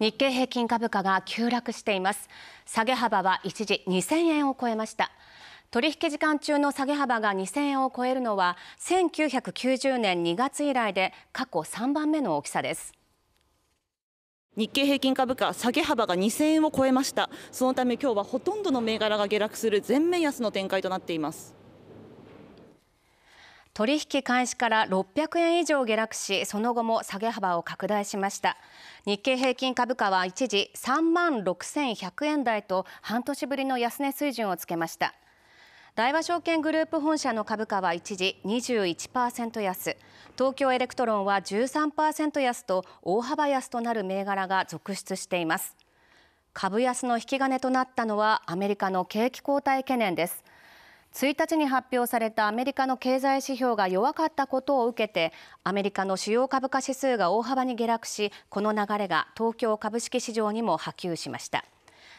日経平均株価が急落しています下げ幅は一時2000円を超えました取引時間中の下げ幅が2000円を超えるのは1990年2月以来で過去3番目の大きさです日経平均株価下げ幅が2000円を超えましたそのため今日はほとんどの銘柄が下落する全面安の展開となっています取引開始から600円以上下落しその後も下げ幅を拡大しました日経平均株価は一時3万6100円台と半年ぶりの安値水準をつけました大和証券グループ本社の株価は一時21%安東京エレクトロンは13%安と大幅安となる銘柄が続出しています株安の引き金となったのはアメリカの景気後退懸念です1日に発表されたアメリカの経済指標が弱かったことを受けてアメリカの主要株価指数が大幅に下落しこの流れが東京株式市場にも波及しました。